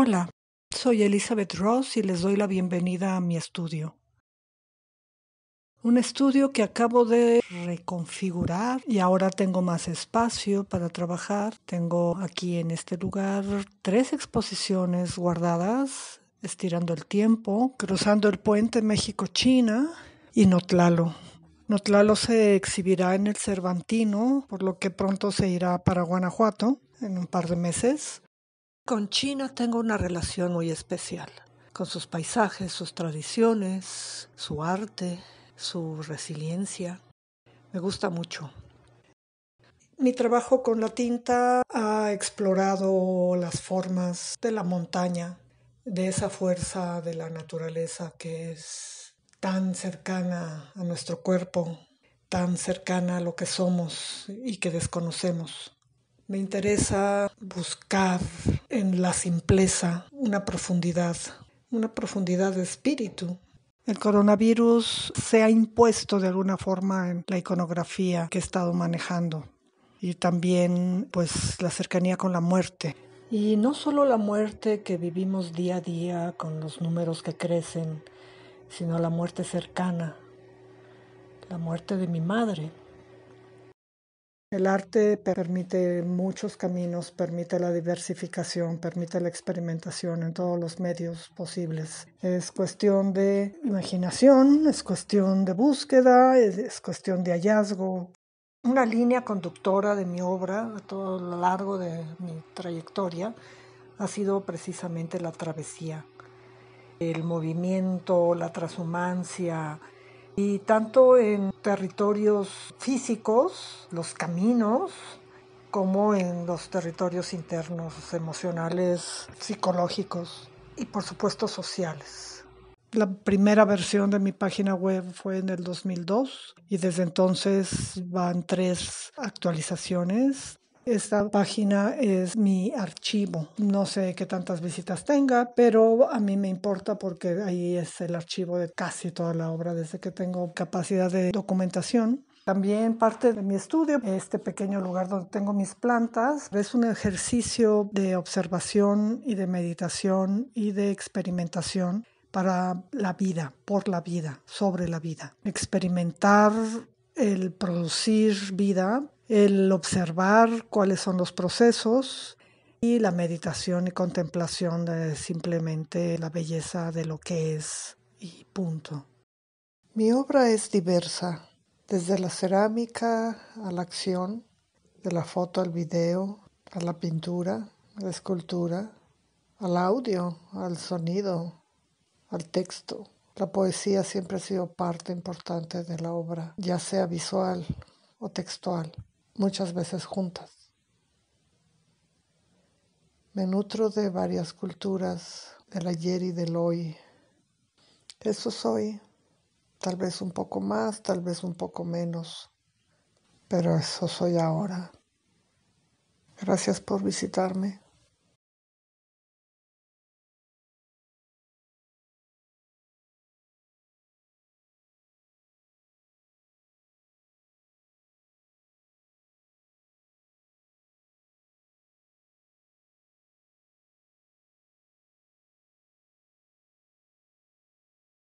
Hola, soy Elizabeth Ross y les doy la bienvenida a mi estudio. Un estudio que acabo de reconfigurar y ahora tengo más espacio para trabajar. Tengo aquí en este lugar tres exposiciones guardadas, estirando el tiempo, cruzando el puente México-China y Notlalo. Notlalo se exhibirá en el Cervantino, por lo que pronto se irá para Guanajuato en un par de meses. Con China tengo una relación muy especial, con sus paisajes, sus tradiciones, su arte, su resiliencia. Me gusta mucho. Mi trabajo con la tinta ha explorado las formas de la montaña, de esa fuerza de la naturaleza que es tan cercana a nuestro cuerpo, tan cercana a lo que somos y que desconocemos. Me interesa buscar en la simpleza, una profundidad, una profundidad de espíritu. El coronavirus se ha impuesto de alguna forma en la iconografía que he estado manejando y también pues la cercanía con la muerte. Y no solo la muerte que vivimos día a día con los números que crecen, sino la muerte cercana, la muerte de mi madre, el arte permite muchos caminos, permite la diversificación, permite la experimentación en todos los medios posibles. Es cuestión de imaginación, es cuestión de búsqueda, es, cuestión de hallazgo. Una línea conductora de mi obra a todo lo largo de mi trayectoria ha sido precisamente la travesía, el movimiento, la transhumancia, y tanto en territorios físicos, los caminos, como en los territorios internos, emocionales, psicológicos y por supuesto sociales. La primera versión de mi página web fue en el 2002 y desde entonces van tres actualizaciones. Esta página es mi archivo. No sé qué tantas visitas tenga, pero a mí me importa porque ahí es el archivo de casi toda la obra desde que tengo capacidad de documentación. También parte de mi estudio, este pequeño lugar donde tengo mis plantas, es un ejercicio de observación y de meditación y de experimentación para la vida, por la vida, sobre la vida. Experimentar el producir vida el observar cuáles son los procesos y la meditación y contemplación de simplemente la belleza de lo que es y punto. Mi obra es diversa, desde la cerámica a la acción, de la foto al video, a la pintura, a la escultura, al audio, al sonido, al texto. La poesía siempre ha sido parte importante de la obra, ya sea visual o textual muchas veces juntas. Me nutro de varias culturas, del ayer y del hoy. Eso soy, tal vez un poco más, tal vez un poco menos, pero eso soy ahora. Gracias por visitarme.